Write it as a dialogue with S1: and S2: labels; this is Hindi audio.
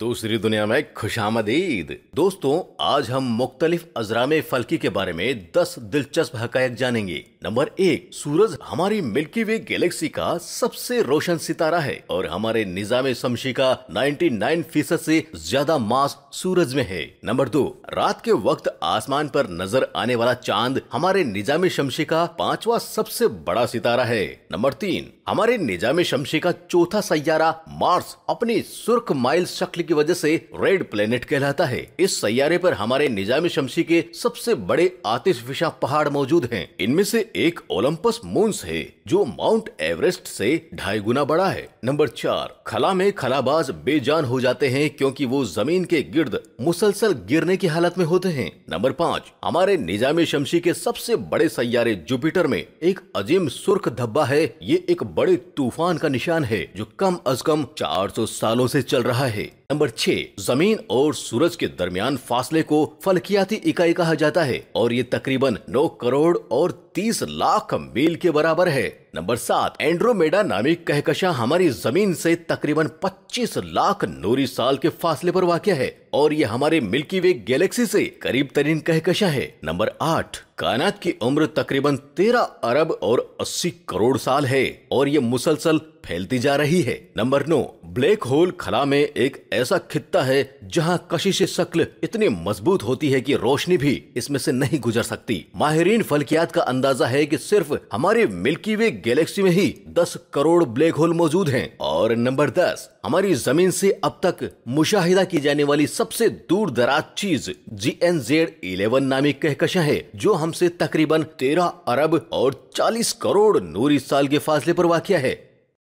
S1: दूसरी दुनिया में खुशामदीद दोस्तों आज हम मुख्तलिफ अजराम फलकी के बारे में 10 दिलचस्प हकायक जानेंगे नंबर एक सूरज हमारी मिल्की वे गैलेक्सी का सबसे रोशन सितारा है और हमारे निजाम शमशी का 99 फीसद से ज्यादा मास सूरज में है नंबर दो रात के वक्त आसमान पर नजर आने वाला चांद हमारे निजाम शमशी का पांचवा सबसे बड़ा सितारा है नंबर तीन हमारे निजाम शमशी का चौथा सैयारा मार्स अपनी सुर्ख माइल शक्ल की वजह से रेड प्लेनेट कहलाता है इस सैयारे पर हमारे निजाम शमशी के सबसे बड़े आतिश पहाड़ मौजूद हैं। इनमें से एक ओलंपस मोन्स है जो माउंट एवरेस्ट से ढाई गुना बड़ा है नंबर चार खला में खलाबाज बेजान हो जाते हैं क्योंकि वो जमीन के गिर्द मुसलसल गिरने की हालत में होते हैं नंबर पाँच हमारे निजामी शमशी के सबसे बड़े सैयारे जुपिटर में एक अजीम सुर्ख धब्बा है ये एक बड़े तूफान का निशान है जो कम अज कम चार सालों ऐसी चल रहा है नंबर छह जमीन और सूरज के दरमियान फासले को फलकियाती इकाई कहा जाता है और ये तकरीबन 9 करोड़ और 30 लाख मील के बराबर है नंबर सात एंड्रोमेडा नामी कहकशा हमारी जमीन से तकरीबन 25 लाख नूरी साल के फासले पर वाक़ है और ये हमारे मिल्की वे गैलेक्सी से करीब तरीन कहकशा है नंबर आठ कायनात की उम्र तकरीबन 13 अरब और 80 करोड़ साल है और ये मुसलसल फैलती जा रही है नंबर नौ ब्लैक होल खला में एक ऐसा खित्ता है जहां कशिश शक्ल इतनी मजबूत होती है कि रोशनी भी इसमें से नहीं गुजर सकती माहरीन फलकियात का अंदाजा है कि सिर्फ हमारे मिल्की वे गैलेक्सी में ही 10 करोड़ ब्लैक होल मौजूद हैं और नंबर 10 हमारी जमीन से अब तक मुशाहिदा की जाने वाली सबसे दूर दराज चीज जी एन जेड इलेवन नामी कहकशा है जो हमसे तकरीबन तेरह अरब और चालीस करोड़ नूरी साल के फासले पर वाक़ है